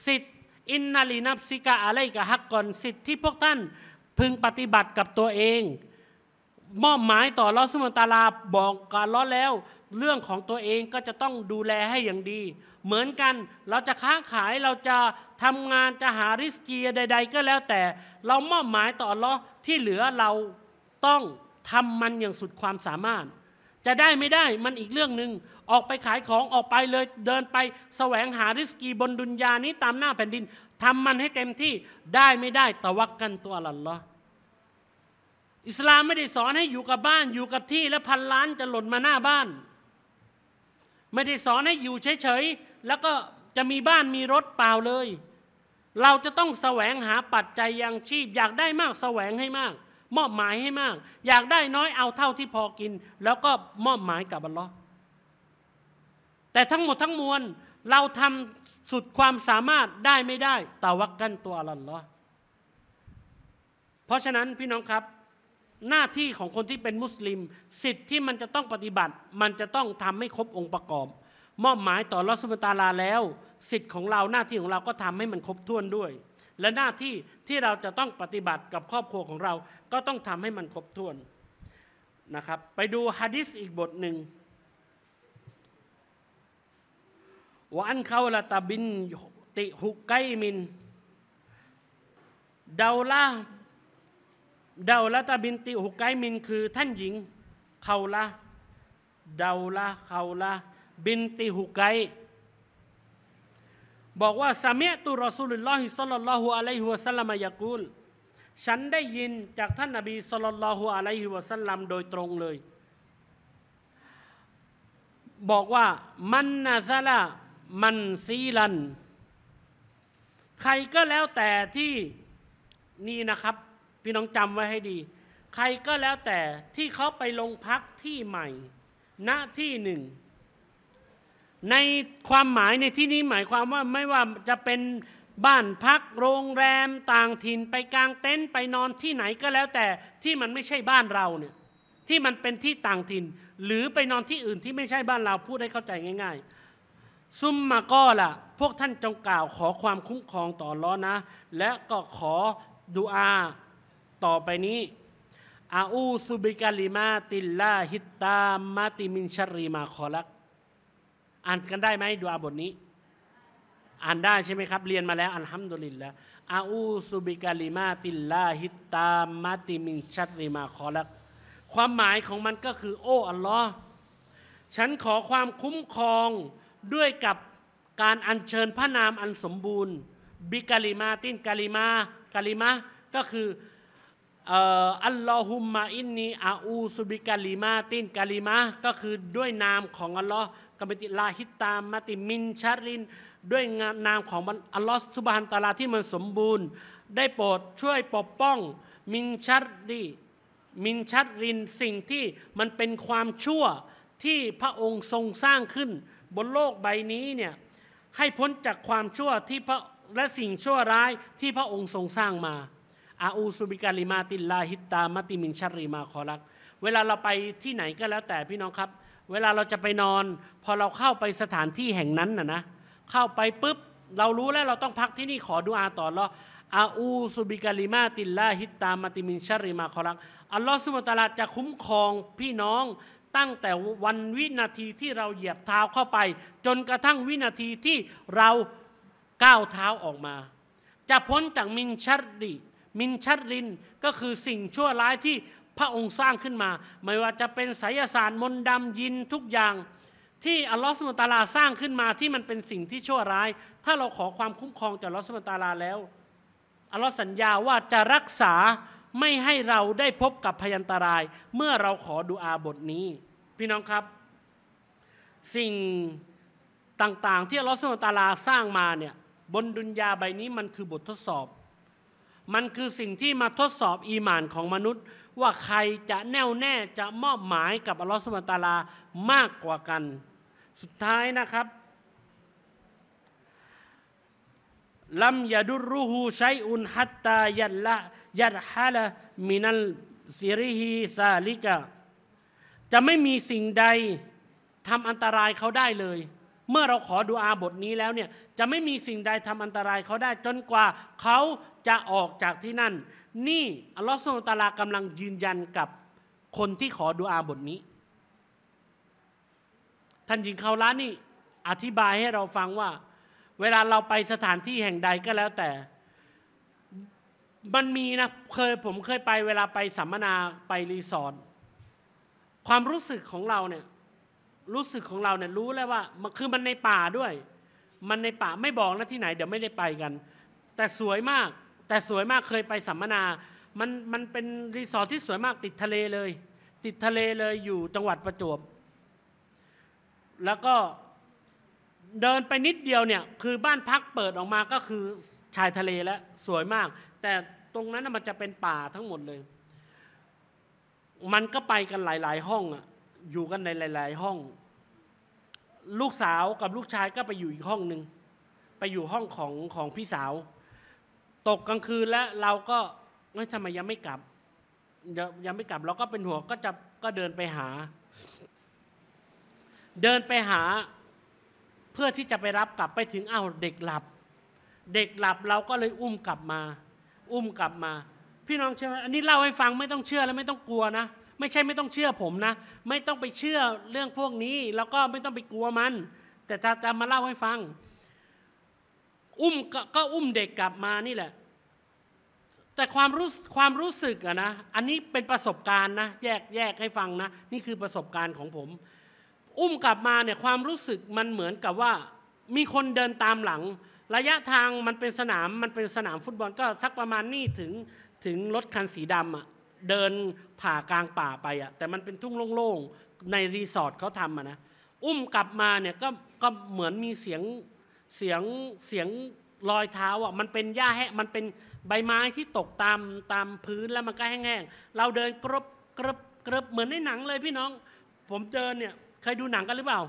สิทธิ์อินนารินับซิกะอะไลกะฮักก่อนสิทธิ์ที่พวกท่านพึงปฏิบัติกับตัวเองมอบหมายต่อลอสุมตาลาบอกกาลอแล้ว เรื่องของตัวเองก็จะต้องดูแลให้อย่างดี เหมือนกันเราจะค้าขายเราจะทำงานจะหาริสกีใดๆก็แล้วแต่เรามอบหมายต่อลอที่เหลือเราต้องทำมันอย่างสุดความสามารถ จะได้ไม่ได้มันอีกเรื่องหนึ่งออกไปขายของออกไปเลยเดินไปแสวงหาริสกีบนดุนยานี้ตามหน้าแผ่นดิน ทำมันให้เต็มที่ได้ไม่ได้ตะวักกันตัวหลันลออิสลามไม่ได้สอนให้อยู่กับบ้านอยู่กับที่แล้วพันล้านจะหล่นมาหน้าบ้าน ไม่ได้สอนให้อยู่เฉยๆแล้วก็จะมีบ้านมีรถเปล่าเลย เราจะต้องแสวงหาปัจจัยยังชีพอยากได้มากแสวงให้มากมอบหมายให้มาก อยากได้น้อยเอาเท่าที่พอกิน แล้วก็มอบหมายกับบัลลอฮ์แต่ทั้งหมดทั้งมวลเราทำสุดความสามารถได้ไม่ได้ ตาวักกันตัวอัลลอฮ์เพราะฉะนั้นพี่น้องครับหน้าที่ของคนที่เป็นมุสลิม สิทธิ์ที่มันจะต้องปฏิบัติ มันจะต้องทำให้ครบองค์ประกอบ มอบหมายต่อรัสุมตาลาแล้ว สิทธิ์ของเราหน้าที่ของเราก็ทำให้มันครบถ้วนด้วย และหน้าที่ที่เราจะต้องปฏิบัติกับครอบครัวของเรา ก็ต้องทำให้มันครบถ้วนนะครับ ไปดูฮะดิษอีกบทหนึ่งวันเขาละตาบินติฮุกไกมิน ดาวลาดาวละตาบินติฮุกไกมินคือ ท่านหญิงเขาละดาวละเขาละบินติฮุกไกบอกว่าสามีตุรอสุลลอฮิสัลลัลลอฮุอะลัยฮิวะสัลลัมยากูลฉันได้ยินจากท่านนบีสัลลัลลอฮุอะลัยฮิวะสัลลัมโดยตรงเลย บอกว่ามันนาซาละมันซีลันใครก็แล้วแต่ที่นี่นะครับพี่น้องจำไว้ให้ดี ใครก็แล้วแต่ที่เขาไปลงพักที่ใหม่ ณที่หนึ่ง ในความหมายในที่นี้หมายความว่าไม่ว่าจะเป็นบ้านพัก โรงแรมต่างถิ่นไปกางเต็นท์ไปนอนที่ไหนก็แล้วแต่ที่มันไม่ใช่บ้านเราเนี่ย ที่มันเป็นที่ต่างถิ่น หรือไปนอนที่อื่นที่ไม่ใช่บ้านเราพูดให้เข้าใจง่าย ๆ ซุมมาก็ล่ะ พวกท่านจงกล่าวขอความคุ้มครองต่อร้อนนะ และก็ขอดูอาต่อไปนี้อาอูซุบิกาลิมาติลลาฮิตตามมาติมินชรีมาคอลัก อ่านกันได้ไหมดูอาบทนี้ อ่านได้ใช่ไหมครับเรียนมาแล้วอันฮัมดุลิลละอาอูซุบิกาลิมาติลลาฮิตตามมาติมินชรีมาคอลักความหมายของมันก็คือ โอ้อัลลอฮ์ฉันขอความคุ้มครองด้วยกับการอัญเชิญพระนามอันสมบูรณ์ บิกาลิมาตินกาลิมากาลิมา ก็คืออัลลอฮุมมาอินนีอาอูซุบิกาลิมาตินกาลิมา ก็คือด้วยนามของอัลลอฮ์กัมติลาฮิตามมาติมินชาริน ด้วยนามของอัลลอฮ์สุบฮานตาลาที่มันสมบูรณ์ ได้โปรดช่วยปกป้อง มินชารีมินชัดรินสิ่งที่มันเป็นความชั่วที่พระองค์ทรงสร้างขึ้น บนโลกใบนี้เนี่ยให้พ้นจากความชั่วที่พระและสิ่งชั่วร้ายที่พระองค์ทรงสร้างมาอาอูซุบิกาลิมาติลาฮิตตามติมินชารีมาคอรัก เวลาเราไปที่ไหนก็แล้วแต่พี่น้องครับ เวลาเราจะไปนอน พอเราเข้าไปสถานที่แห่งนั้นนะนะ เข้าไปปุ๊บเรารู้แล้วเราต้องพักที่นี่ขอดูอาต่อเราอาอูซุบิกาลิมาติลาฮิตตามติมินชารีมาคอรัก อัลลอฮฺสุบตาลาจะคุ้มครองพี่น้อง ตั้งแต่วันวินาทีที่เราเหยียบเท้าเข้าไป จนกระทั่งวินาทีที่เราก้าวเท้าออกมา จะพ้นจากมินชัรีมินชัดรินก็คือสิ่งชั่วร้ายที่พระองค์สร้างขึ้นมา ไม่ว่าจะเป็นไสยศาสตร์มนต์ดำยินทุกอย่าง ที่อัลลอฮฺสุบตาลาสร้างขึ้นมาที่มันเป็นสิ่งที่ชั่วร้าย ถ้าเราขอความคุ้มครองจากอัลลอฮฺสุบตาลาแล้วอัลลอฮฺสัญญาว่าจะรักษาไม่ให้เราได้พบกับพยันตราย เมื่อเราขอดูอาบทนี้ พี่น้องครับ สิ่งต่างๆ ที่อัลลอฮฺสุบตาลาสร้างมาเนี่ยบนดุนยาใบนี้มันคือบททดสอบมันคือสิ่งที่มาทดสอบอีหมานของมนุษย์ ว่าใครจะแน่วแน่จะมอบหมายกับอัลลอฮฺสุบตาลามากกว่ากัน สุดท้ายนะครับลัมยาดุรุฮูชัยอุนฮัตตายัดละยัดฮะละมินัลซิริฮีซาลิกะจะไม่มีสิ่งใดทำอันตรายเขาได้เลยเมื่อเราขอดูอาบทนี้แล้วเนี่ย จะไม่มีสิ่งใดทำอันตราย เขาได้จนกว่าเขาจะออกจากที่นั่น นี่อัลลอฮฺทรงตาลากำลังยืนยันกับคนที่ขอดูอาบทนี้ ท่านหญิงเขาล้านี่อธิบายให้เราฟังว่า เวลาเราไปสถานที่แห่งใดก็แล้วแต่ มันมีนะเคยผมเคยไป เวลาไปสัมมนาไปรีสอร์ทความรู้สึกของเราเนี่ยรู้สึกของเราเนี่ยรู้แล้วว่า มันคือมันในป่าด้วย มันในป่าไม่บอกนะที่ไหน เดี๋ยวไม่ได้ไปกัน แต่สวยมาก แต่สวยมากเคยไปสัมมนา มันมันเป็นรีสอร์ทที่สวยมาก ติดทะเลเลย ติดทะเลเลยอยู่จังหวัดประจวบแล้วก็เดินไปนิดเดียวเนี่ยคือบ้านพักเปิดออกมาก็คือชายทะเลแล้วสวยมาก แต่ตรงนั้นมันจะเป็นป่าทั้งหมดเลย มันก็ไปกันหลายๆ ห้องอะอยู่กันในหลาย ๆ ห้อง ลูกสาวกับลูกชายก็ไปอยู่อีกห้องหนึ่งไปอยู่ห้องของของพี่สาว ตกกลางคืนแล้วเราก็ไม่ทำไมยังไม่กลับยังไม่กลับเราก็เป็นหัวก็จะก็เดินไปหา เดินไปหา เพื่อที่จะไปรับกลับไปถึงอ้าวเด็กหลับ เด็กหลับเราก็เลยอุ้มกลับมา อุ้มกลับมา พี่น้องเชื่อไหมอันนี้เล่าให้ฟังไม่ต้องเชื่อและไม่ต้องกลัวนะไม่ใช่ไม่ต้องเชื่อผมนะไม่ต้องไปเชื่อเรื่องพวกนี้ แล้วก็ไม่ต้องไปกลัวมัน แต่จะจะมาเล่าให้ฟัง อุ้มกก็อุ้มเด็กกลับมานี่แหละ แต่ความรู้ความรู้สึกอะนะอันนี้เป็นประสบการณ์นะแยกแยกให้ฟังนะนี่คือประสบการณ์ของผม อุ้มกลับมาเนี่ยความรู้สึกมันเหมือนกับว่ามีคนเดินตามหลัง ระยะทางมันเป็นสนาม มันเป็นสนามฟุตบอลก็สักประมาณนี่ถึงถึงรถคันสีดำอะเดินผ่ากลางป่าไปอะแต่มันเป็นทุ่งโล่งๆในรีสอร์ทเขาทำนะอุ้มกลับมาเนี่ยก็ก็เหมือนมีเสียงเสียงเสียงรอยเท้าอ่ะมันเป็นหญ้าแห้มันเป็นใบไม้ที่ตกตามตามพื้นแล้วมันก็แห้งๆเราเดินกรบกรบกรบเหมือนในหนังเลยพี่น้อง ผมเดินเนี่ยเคยดูหนังกันหรือเปล่า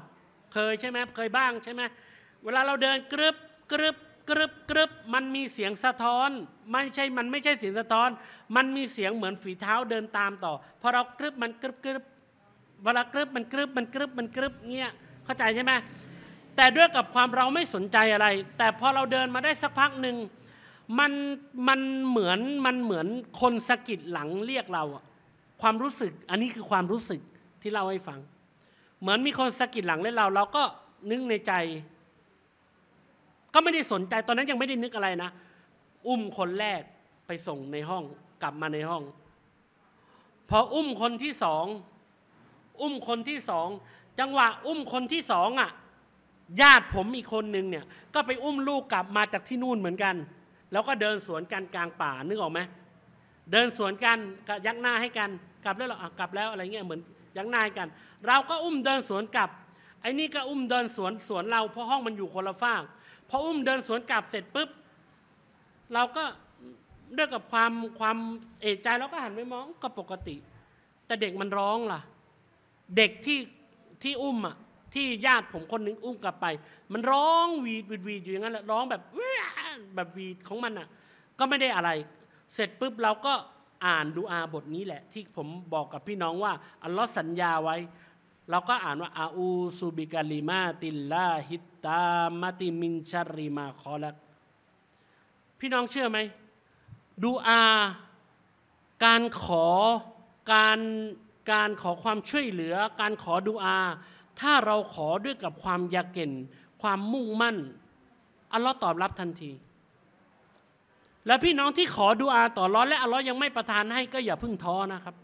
เคยใช่ไหมเคยบ้างใช่ไหมเวลาเราเดินกรึบกรึบกรึบกรึบมันมีเสียงสะท้อนไม่ใช่ มันไม่ใช่เสียงสะท้อน มันมีเสียงเหมือนฝีเท้าเดินตามต่อ พอเรากรึบมันกรึบกรึบเวลากรึบมันกรึบมันกรึบมันกรึบเงี้ยเข้าใจใช่ไหมแต่ด้วยกับความเราไม่สนใจอะไร แต่พอเราเดินมาได้สักพักหนึ่ง มันมันเหมือนมันเหมือนคนสะกิดหลังเรียกเราความรู้สึก อันนี้คือความรู้สึกที่เล่าให้ฟัง เหมือนมีคนสะกิดหลังเรียกเรา เราก็นึกในใจก็ไม่ได้สนใจตอนนั้นยังไม่ได้นึกอะไรนะ อุ้มคนแรกไปส่งในห้องกลับมาในห้อง พออุ้มคนที่สองอุ้มคนที่สองจังหวะอุ้มคนที่สองอ่ะญาติผมอีกคนนึงเนี่ยก็ไปอุ้มลูกกลับมาจากที่นู่นเหมือนกัน แล้วก็เดินสวนกันกลางป่านึกออกไหมเดินสวนกันยักหน้าให้กัน กลับแล้วหรอกลับแล้วอะไรเงี้ยเหมือนยักหน้าให้กัน เราก็อุ้มเดินสวนกลับไอ้นี่ก็อุ้มเดินสวนสวนเราเพราะห้องมันอยู่คนละฝากพออุ้มเดินสวนกลับเสร็จปุ๊บเราก็ด้วยกับความความเอะใจเราก็หันไปมองก็ปกติ แต่เด็กมันร้องล่ะ เด็กที่ที่อุ้มอ่ะที่ญาติผมคนนึงอุ้มกลับไป มันร้องวีดวีดวีดอยู่อย่างนั้นแหละร้องแบบแบบวีดของมันอ่ะก็ไม่ได้อะไร เสร็จปุ๊บเราก็อ่านดูอาบทนี้แหละ ที่ผมบอกกับพี่น้องว่าอัลลอฮ์สัญญาไว้เราก็อ่านว่าอาอูซูบิกาลิมาติลลาฮิตตามาติมินชาริมาคอลักพี่น้องเชื่อไหมดูอา การขอการการขอความช่วยเหลือ การขอดูอา ถ้าเราขอด้วยกับความยากเก่นความมุ่งมั่นอัลลอฮ์ตอบรับทันที และพี่น้องที่ขอดูอา ต่อร้อนและอัลลอฮ์ยังไม่ประทานให้ก็อย่าพึ่งท้อนะครับ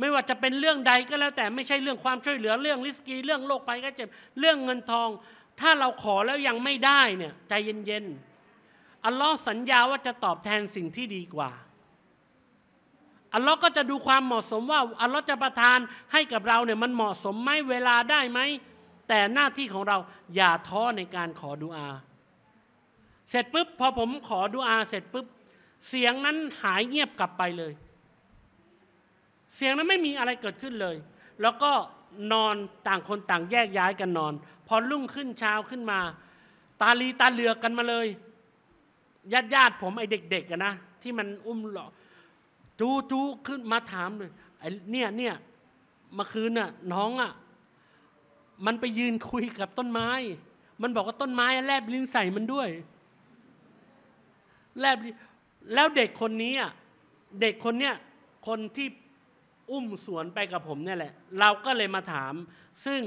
ไม่ว่าจะเป็นเรื่องใดก็แล้ว แต่ไม่ใช่เรื่องความช่วยเหลือเรื่องริสกีเรื่องโรคไปก็เจ็บเรื่องเงินทอง ถ้าเราขอแล้วยังไม่ได้เนี่ย ใจเย็นๆอัลลอฮ์สัญญาว่าจะตอบแทนสิ่งที่ดีกว่าอัลลอฮ์ก็จะดูความเหมาะสมว่าอัลลอฮ์จะประทานให้กับเราเนี่ยมันเหมาะสมไหมเวลาได้ไหมแต่หน้าที่ของเราอย่าท้อในการขอดุอา เสร็จปุ๊บพอผมขอดุอา เสร็จปุ๊บเสียงนั้นหายเงียบกลับไปเลยเสียงนั้นไม่มีอะไรเกิดขึ้นเลย แล้วก็นอนต่างคนต่างแยกย้ายกันนอน พอรุ่งขึ้นเช้าขึ้นมา ตาลีตาเหลือกันมาเลย ญาติญาติผมไอเด็กๆกันนะที่มันอุ้มหลอจูจูขึ้นมาถามเลยไอเนี่ยเนี่ยเมื่อคืนน่ะน้องอ่ะ มันไปยืนคุยกับต้นไม้ มันบอกว่าต้นไม้แลบลิ้นใส่มันด้วยแลบแล้วเด็กคนนี้อ่ะเด็กคนเนี้ยคนที่อุ้มสวนไปกับผมเนี่ยแหละ เราก็เลยมาถาม ซึ่ง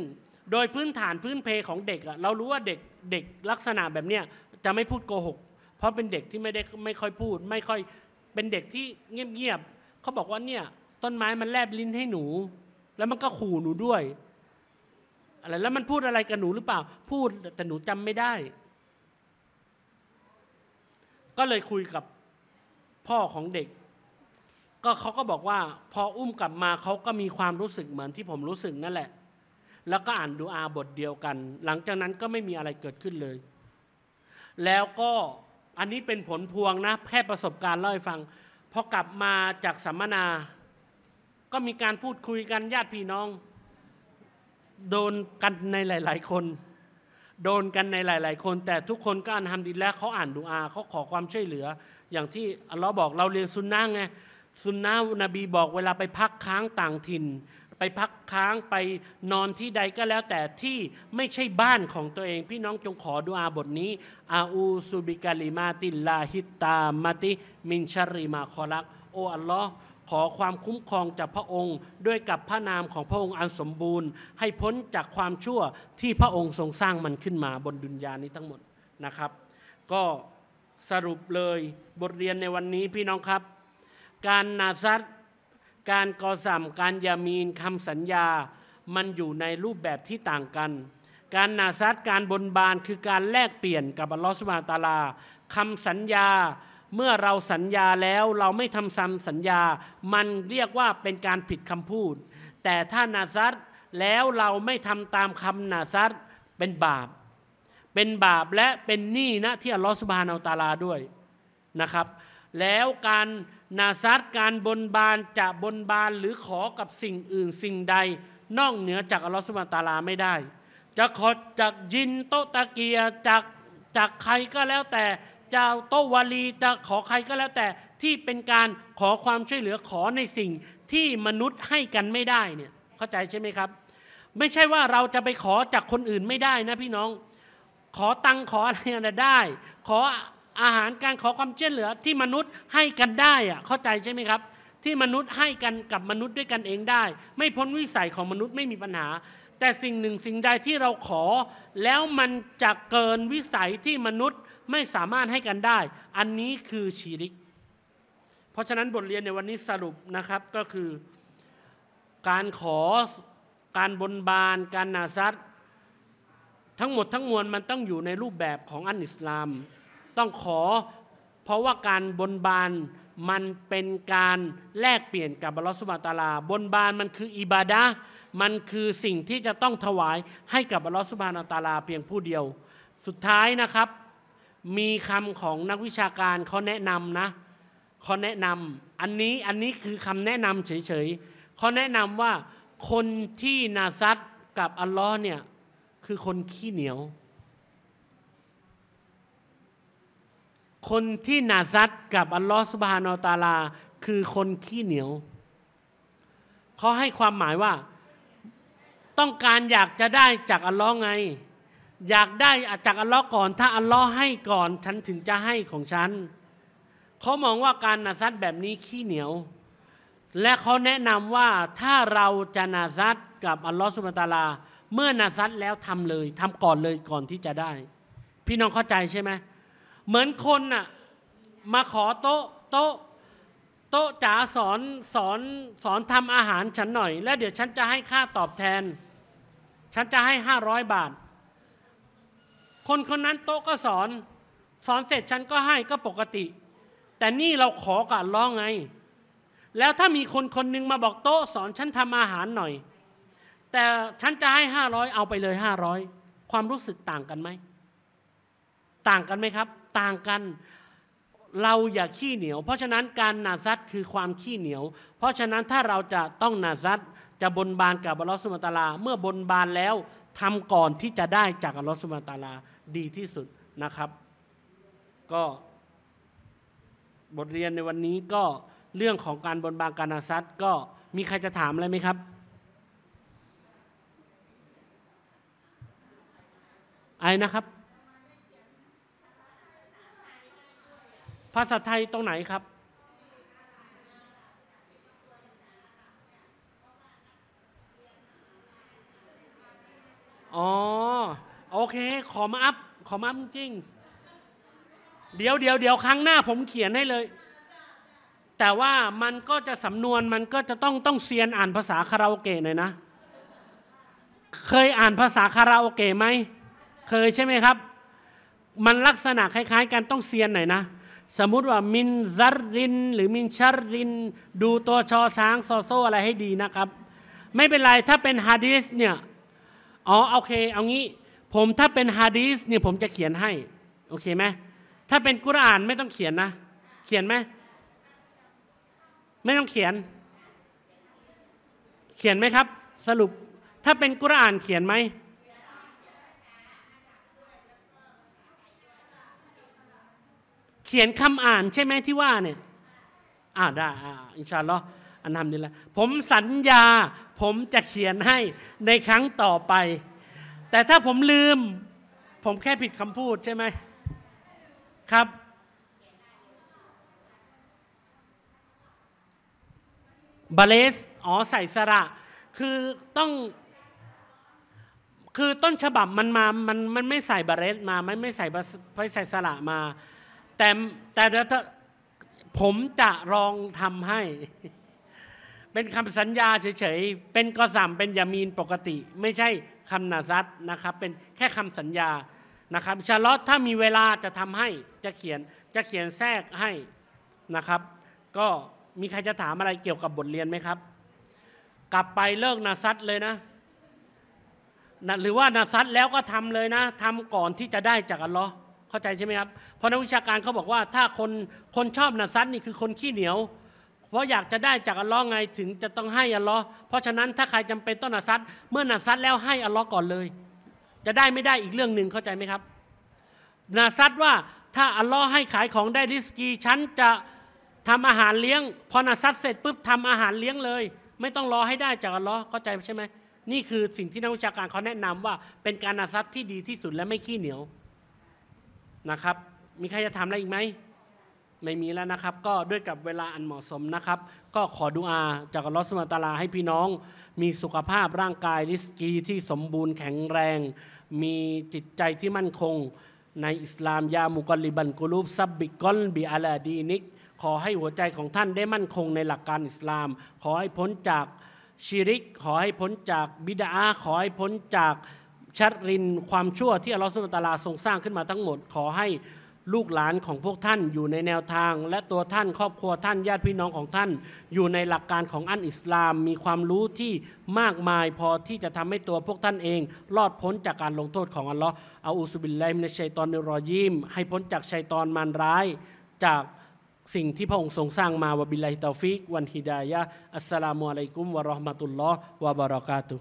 โดยพื้นฐานพื้นเพของเด็กอะเรารู้ว่าเด็กเด็กลักษณะแบบเนี้ยจะไม่พูดโกหก เพราะเป็นเด็กที่ไม่ได้ไม่ค่อยพูดไม่ค่อยเป็นเด็กที่เงียบๆเขาบอกว่าเนี่ยต้นไม้มันแลบลิ้นให้หนู แล้วมันก็ขู่หนูด้วยอะไรแล้วมันพูดอะไรกับหนูหรือเปล่า พูดแต่หนูจำไม่ได้ ก็เลยคุยกับพ่อของเด็กก็เขาก็บอกว่าพออุ้มกลับมาเขาก็มีความรู้สึกเหมือนที่ผมรู้สึกนั่นแหละ แล้วก็อ่านดูอาบทเดียวกัน หลังจากนั้นก็ไม่มีอะไรเกิดขึ้นเลย แล้วก็อันนี้เป็นผลพวงนะแค่ประสบการณ์เล่าให้ฟัง พอกลับมาจากสัมมนา ก็มีการพูดคุยกันญาติพี่น้อง โดนกันในหลาย ๆ คน โดนกันในหลาย ๆ คน แต่ทุกคนก็อ่านทำดีแล้วเขาอ่านดูอาเขาขอความช่วยเหลือ อย่างที่เราบอกเราเรียนซุนน่าไงสุนนะนบีบอกเวลาไปพักค้างต่างถิ่น ไปพักค้างไปนอนที่ใดก็แล้ว แต่ที่ไม่ใช่บ้านของตัวเอง พี่น้องจงขอดุอาบทนี้ อาอูซูบิกาลิมาติลาฮิตตามาติมินชริมาคอลักโออัลลอฮ์ขอความคุ้มครองจากพระองค์ด้วยกับพระนามของพระองค์อันสมบูรณ์ ให้พ้นจากความชั่วที่พระองค์ทรงสร้างมันขึ้นมาบนดุนยานี้ทั้งหมดนะครับ ก็สรุปเลยบทเรียนในวันนี้พี่น้องครับการนาซัดการกอสัมการยามีนคำสัญญา มันอยู่ในรูปแบบที่ต่างกัน การนาซัดการบนบานคือการแลกเปลี่ยนกับอัลลอฮฺสุบานตาลา คำสัญญา เมื่อเราสัญญาแล้วเราไม่ทำซ้ำสัญญา มันเรียกว่าเป็นการผิดคำพูด แต่ถ้านาซัดแล้วเราไม่ทำตามคำนาซัดเป็นบาป เป็นบาปและเป็นหนี้นะที่อัลลอฮฺสุบานาอัลตาลาด้วยนะครับแล้วการนาซัดการบนบานจะบนบานหรือขอกับสิ่งอื่นสิ่งใดนอกเหนือจากอัลลอฮฺสุบตาลาไม่ได้ จะขอจากยินโตตะเกียจากจากใครก็แล้วแต่จะโตวาลีจะขอใครก็แล้วแต่ ที่เป็นการขอความช่วยเหลือขอในสิ่งที่มนุษย์ให้กันไม่ได้เนี่ยเข้าใจใช่ไหมครับไม่ใช่ว่าเราจะไปขอจากคนอื่นไม่ได้นะพี่น้อง ขอตังขออะไรได้ ขออาหารการขอความช่วยเหลือที่มนุษย์ให้กันได้อะเข้าใจใช่ไหมครับ ที่มนุษย์ให้กันกับมนุษย์ด้วยกันเองได้ ไม่พ้นวิสัยของมนุษย์ไม่มีปัญหา แต่สิ่งหนึ่งสิ่งใดที่เราขอ แล้วมันจะเกินวิสัยที่มนุษย์ไม่สามารถให้กันได้ อันนี้คือชีริก เพราะฉะนั้นบทเรียนในวันนี้สรุปนะครับก็คือการขอการบนบานการนาซัดทั้งหมดทั้งมวลมันต้องอยู่ในรูปแบบของอันอิสลามต้องขอเพราะว่าการบนบานมันเป็นการแลกเปลี่ยนกับบลอสุมาตาลาบนบานมันคืออิบาดะมันคือสิ่งที่จะต้องถวายให้กับบลอสุมาตาลา เพียงผู้เดียว สุดท้ายนะครับ มีคำของนักวิชาการเขาแนะนำนะเขาแนะนำอันนี้อันนี้คือคำแนะนำเฉยๆเขาแนะนำว่าคนที่นาซัดกับอัลลอฮ์เนี่ยคือคนขี้เหนียวคนที่นาซัดกับอัลลอฮฺสุบฮานอตาลาคือคนขี้เหนียวเขาให้ความหมายว่า ต้องการอยากจะได้จากอัลลอฮ์ไง อยากได้จากอัลลอฮ์ก่อน ถ้าอัลลอฮ์ให้ก่อนฉันถึงจะให้ของฉันเขามองว่าการนาซัดแบบนี้ขี้เหนียว และเขาแนะนำว่าถ้าเราจะนาซัดกับอัลลอฮ์สุบฮานตาลาเมื่อนาซัดแล้วทำเลยทำก่อนเลยก่อนที่จะได้ พี่น้องเข้าใจใช่ไหมเหมือนคนน่ะมาขอโต๊ะโต๊ะโต๊ะจ๋าสอนสอนสอนทำอาหารฉันหน่อย แล้วเดี๋ยวฉันจะให้ค่าตอบแทน ฉันจะให้ห้าร้อยบาท คนคนนั้นโต๊ะก็สอนสอนเสร็จฉันก็ให้ก็ปกติ แต่นี่เราขอกับล้อไง แล้วถ้ามีคนคนนึงมาบอกโต๊ะสอนฉันทำอาหารหน่อย แต่ฉันจะให้ห้าร้อยเอาไปเลยห้าร้อยความรู้สึกต่างกันไหมต่างกันไหมครับต่างกันเราอย่าขี้เหนียว เพราะฉะนั้นการนาซัดคือความขี้เหนียว เพราะฉะนั้นถ้าเราจะต้องนาซัดจะบนบานกับอัลลอฮฺสุบตาลาเมื่อบนบานแล้วทำก่อนที่จะได้จากอัลลอฮฺสุบตาลาดีที่สุดนะครับ ก็บทเรียนในวันนี้ก็เรื่องของการบนบานการนาซัดก็มีใครจะถามอะไรไหมครับไอ้นะครับภาษาไทยตรงไหนครับ อ๋อ โอเค ขอมาอัพ ขอมาอัพจริง เดี๋ยวเดี๋ยวเดี๋ยวครั้งหน้า ผมเขียนให้เลย แต่ว่ามันก็จะสำนวน มันก็จะต้องต้องเซียนอ่านภาษาคาราโอเกะหน่อยนะ เคยอ่านภาษาคาราโอเกะไหม เคยใช่ไหมครับ มันลักษณะคล้าย ๆ กันต้องเซียนหน่อยนะสมมุติว่ามินซัรริน หรือมินชัรริน ดูตัวชอช้าง ซอโซอะไรให้ดีนะครับ ไม่เป็นไรถ้าเป็นฮะดีสเนี่ยอ๋อโอเคเอางี้ ผมถ้าเป็นฮะดีสเนี่ยผมจะเขียนให้โอเคไหมถ้าเป็นกุรอานไม่ต้องเขียนนะ เขียนไหมไม่ต้องเขียน เขียนไหมครับ สรุป ถ้าเป็นกุรอานเขียนไหมเขียนคำอ่าน ใช่ไหมที่ว่าเนี่ยอ่าได้อ่าอินชาอัลลอฮ์อันทำนี่แหละผมสัญญา ผมจะเขียนให้ในครั้งต่อไป แต่ถ้าผมลืม ผมแค่ผิดคำพูดใช่ไหม ครับบาเลสอ๋อใส่สระ คือต้อง คือต้นฉบับมันมา มัน มันไม่ใส่บาเลสมาม่ไม่ใส่ไปใส่สระมาแต่แต่ถ้าผมจะลองทำให้ เป็นคำสัญญาเฉยๆ เป็นกรสัมเป็นยามีนปกติ ไม่ใช่คำนาซัดนะครับ เป็นแค่คำสัญญานะครับชาลอตถ้ามีเวลาจะทำให้จะเขียน จะเขียนแทรกให้นะครับ ก็มีใครจะถามอะไรเกี่ยวกับบทเรียนไหมครับ กลับไปเลิกนาซัดเลยนะนะ หรือว่านาซัดแล้วก็ทำเลยนะทำก่อนที่จะได้จากอัลลอฮ์เข้าใจใช่ไหมครับเพราะนักวิชาการเขาบอกว่าถ้าคนคนชอบนัดซัดนี่คือคนขี้เหนียว เพราะอยากจะได้จากอัลลอฮ์ไงถึงจะต้องให้อัลลอฮ์เพราะฉะนั้นถ้าใครจำเป็นต้องนัดซัดเมื่อนัดซัดแล้วให้อัลลอฮ์ก่อนเลย จะได้ไม่ได้อีกเรื่องหนึ่งเข้าใจไหมครับนัดซัดว่าถ้าอัลลอฮ์ให้ขายของได้ริสกีฉันจะทำอาหารเลี้ยงพอนัดซัดเสร็จปุ๊บทำอาหารเลี้ยงเลย ไม่ต้องรอให้ได้จากอัลลอฮ์เข้าใจใช่ไหมนี่คือสิ่งที่นักวิชาการเขาแนะนำว่าเป็นการนัดซัดที่ดีที่สุดและไม่ขี้เหนียวนะครับมีใครจะถามอะไรอีกไหมไม่มีแล้วนะครับ ก็ด้วยกับเวลาอันเหมาะสมนะครับ ก็ขอดุอาจากลอสมาตาลาให้พี่น้องมีสุขภาพร่างกายริสกีที่สมบูรณ์แข็งแรง มีจิตใจที่มั่นคง ในอิสลามยามุกลิบันกุลูบซับบิกอนบิอาลาดีนิกขอให้หัวใจของท่านได้มั่นคงในหลักการอิสลาม ขอให้พ้นจากชิริก ขอให้พ้นจากบิดาขอให้พ้นจากชัดรินความชั่วที่อัลลอฮฺสุลตาราทรงสร้างขึ้นมาทั้งหมดขอให้ลูกหลานของพวกท่าน อยู่ในแนวทาง และตัวท่านครอบครัวท่านญาติพี่น้องของท่าน อยู่ในหลักการของอันอิสลามมีความรู้ที่มากมายพอที่จะทำให้ตัวพวกท่านเองรอดพ้นจากการลงโทษของอัลลอฮฺอาอุสุบิลไลมินชัยตอนนรอยิมให้พ้นจากชัยตอนมารร้าย จากสิ่งที่พระองค์ทรงสร้างมาวบิลฮิตาฟิกวันฮิดายะอัสสลามุอะลัยกุมวะราะห์มะตุลลอฮ์วะบารากาตุ